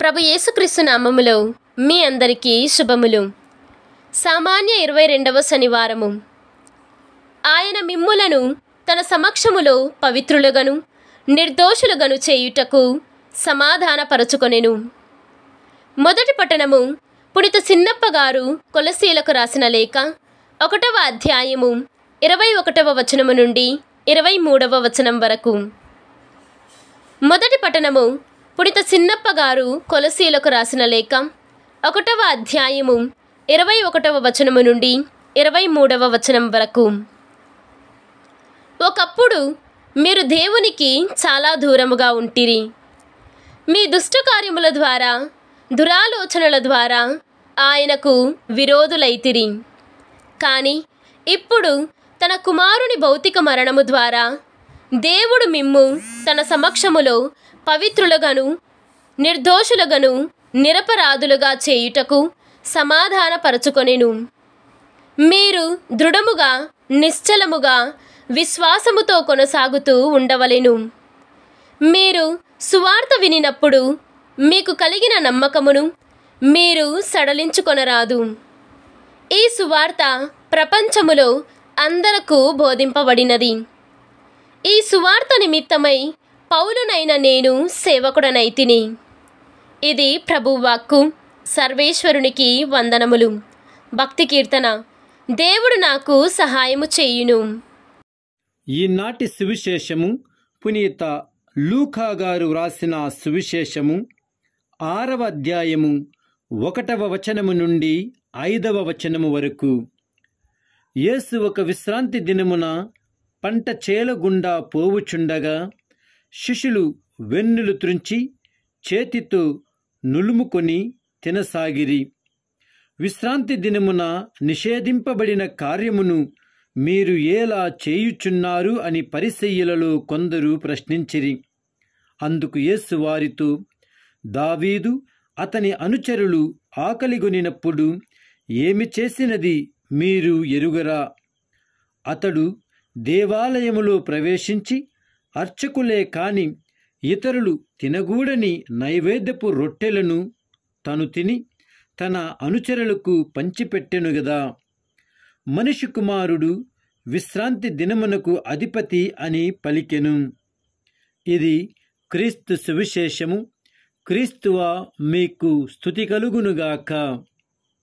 ప్రభు యేసుక్రీస్తు నామములో మీ అందరికీ శుభములు సామాన్య ఇరవై రెండవ శనివారము ఆయన మిమ్ములను తన సమక్షములో పవిత్రులుగను నిర్దోషులుగను చేయుటకు సమాధానపరచుకొనెను మొదటి పట్టణము పునిత సిన్నప్ప గారు కొలసీలకు రాసిన లేఖ ఒకటవ అధ్యాయము ఇరవై ఒకటవ వచనము నుండి ఇరవై మూడవ వచనం వరకు మొదటి పట్టణము పుడిత చిన్నప్ప గారు కొలసీలకు రాసిన లేఖ ఒకటవ అధ్యాయము ఇరవై ఒకటవ వచనము నుండి ఇరవై మూడవ వచనం వరకు ఒకప్పుడు మీరు దేవునికి చాలా దూరముగా ఉంటిరి మీ దుష్ట కార్యముల ద్వారా దురాలోచనల ద్వారా ఆయనకు విరోధులైతిరి కానీ ఇప్పుడు తన కుమారుని భౌతిక మరణము ద్వారా దేవుడు మిమ్ము తన సమక్షములో పవిత్రులుగాను నిర్దోషులుగాను నిరపరాధులుగా చేయుటకు సమాధానపరచుకొనెను మీరు దృఢముగా నిశ్చలముగా విశ్వాసముతో కొనసాగుతూ ఉండవలెను మీరు సువార్త వినినప్పుడు మీకు కలిగిన నమ్మకమును మీరు సడలించుకొనరాదు ఈ సువార్త ప్రపంచములో అందరకు బోధింపబడినది ఈ సువార్త నిమిత్తమై పౌలునైన నేను సేవకుడనై తిని ఇది ప్రభువాక్కు సర్వేశ్వరునికి వందనములు భక్తి కీర్తన దేవుడు నాకు సహాయము చేయును ఈనాటి సువిశేషము పునీత లూకా గారు వ్రాసిన సువిశేషము ఆరవ అధ్యాయము ఒకటవ వచనము నుండి ఐదవ వచనము వరకు యేసు ఒక విశ్రాంతి దినమున పంట చేలగుండా పోవుచుండగా శిష్యులు వెన్నులు త్రుంచి చేతితో నులుముకొని తినసాగిరి విశ్రాంతి దినమున నిషేధింపబడిన కార్యమును మీరు ఎలా చేయుచున్నారు అని పరిశయ్యలలో కొందరు ప్రశ్నించిరి అందుకు యేసు వారితో దావీదు అతని అనుచరులు ఆకలిగొనినప్పుడు ఏమి చేసినది మీరు ఎరుగరా అతడు దేవాలయములో ప్రవేశించి అర్చకులే కాని ఇతరులు తినగూడని నైవేద్యపు రొట్టెలను తను తిని తన అనుచరులకు పంచిపెట్టెను మనిషి కుమారుడు విశ్రాంతి దినమునకు అధిపతి అని పలికెను ఇది క్రీస్తు సువిశేషము క్రీస్తువా మీకు స్థుతి కలుగునుగాక